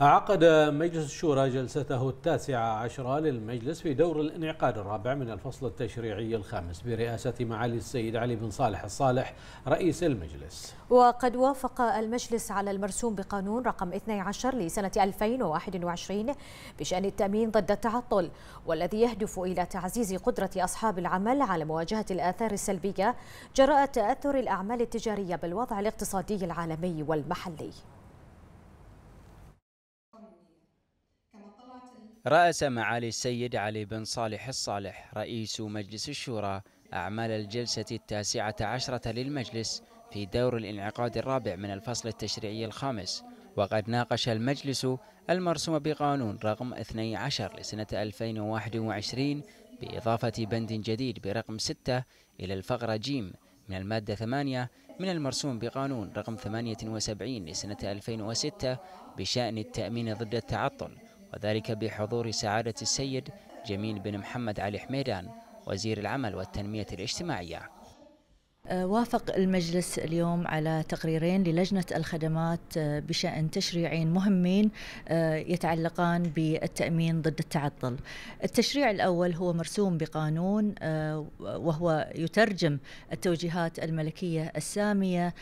عقد مجلس الشورى جلسته التاسعة عشرة للمجلس في دور الانعقاد الرابع من الفصل التشريعي الخامس برئاسة معالي السيد علي بن صالح الصالح رئيس المجلس وقد وافق المجلس على المرسوم بقانون رقم 12 لسنة 2021 بشأن التأمين ضد التعطل والذي يهدف إلى تعزيز قدرة أصحاب العمل على مواجهة الآثار السلبية جراء تأثر الأعمال التجارية بالوضع الاقتصادي العالمي والمحلي رأس معالي السيد علي بن صالح الصالح رئيس مجلس الشورى أعمال الجلسة التاسعة عشرة للمجلس في دور الانعقاد الرابع من الفصل التشريعي الخامس وقد ناقش المجلس المرسوم بقانون رقم 12 لسنة 2021 بإضافة بند جديد برقم 6 إلى الفقرة جيم من المادة 8 من المرسوم بقانون رقم 78 لسنة 2006 بشأن التأمين ضد التعطل وذلك بحضور سعادة السيد جميل بن محمد علي حميدان وزير العمل والتنمية الاجتماعية آه، وافق المجلس اليوم على تقريرين للجنة الخدمات آه، بشأن تشريعين مهمين آه، يتعلقان بالتأمين ضد التعطل التشريع الأول هو مرسوم بقانون وهو يترجم التوجيهات الملكية السامية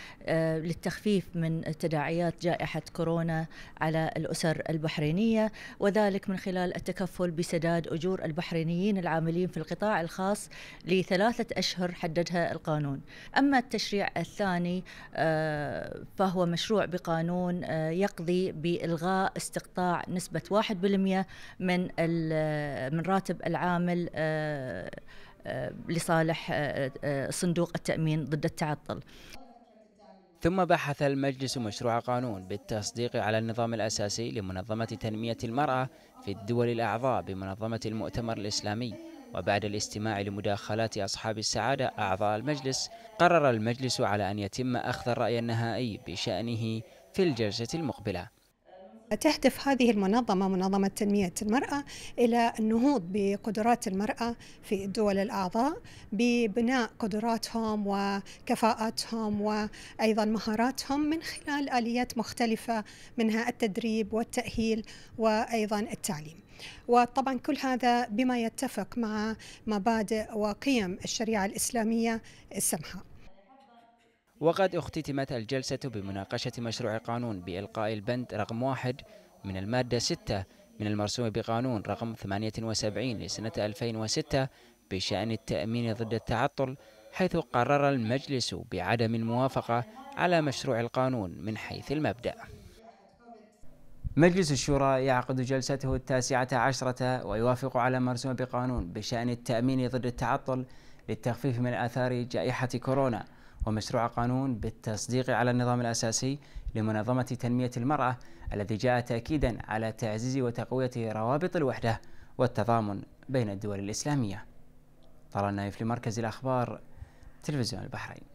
للتخفيف من تداعيات جائحة كورونا على الأسر البحرينية وذلك من خلال التكفل بسداد أجور البحرينيين العاملين في القطاع الخاص لثلاثة أشهر حددها القانون أما التشريع الثاني آه، فهو مشروع بقانون آه، يقضي بإلغاء استقطاع نسبة 1% من من راتب العامل آه، لصالح صندوق التأمين ضد التعطل ثم بحث المجلس مشروع قانون بالتصديق على النظام الأساسي لمنظمة تنمية المرأة في الدول الأعضاء بمنظمة المؤتمر الإسلامي وبعد الاستماع لمداخلات أصحاب السعادة أعضاء المجلس قرر المجلس على أن يتم أخذ الرأي النهائي بشأنه في الجلسة المقبلة تهدف هذه المنظمة منظمة تنمية المرأة إلى النهوض بقدرات المرأة في الدول الأعضاء ببناء قدراتهم وكفاءاتهم وأيضا مهاراتهم من خلال آليات مختلفة منها التدريب والتأهيل وأيضا التعليم وطبعا كل هذا بما يتفق مع مبادئ وقيم الشريعة الإسلامية السمحة وقد اختتمت الجلسة بمناقشة مشروع قانون بإلقاء البند رقم واحد من المادة 6 من المرسوم بقانون رقم 78 لسنة 2006 بشأن التأمين ضد التعطل حيث قرر المجلس بعدم الموافقة على مشروع القانون من حيث المبدأ مجلس الشورى يعقد جلسته التاسعة عشرة ويوافق على مرسوم بقانون بشأن التأمين ضد التعطل للتخفيف من آثار جائحة كورونا ومشروع قانون بالتصديق على النظام الأساسي لمنظمة تنمية المرأة الذي جاء تأكيدا على تعزيز وتقوية روابط الوحدة والتضامن بين الدول الإسلامية طلال نايف لمركز الأخبار تلفزيون البحرين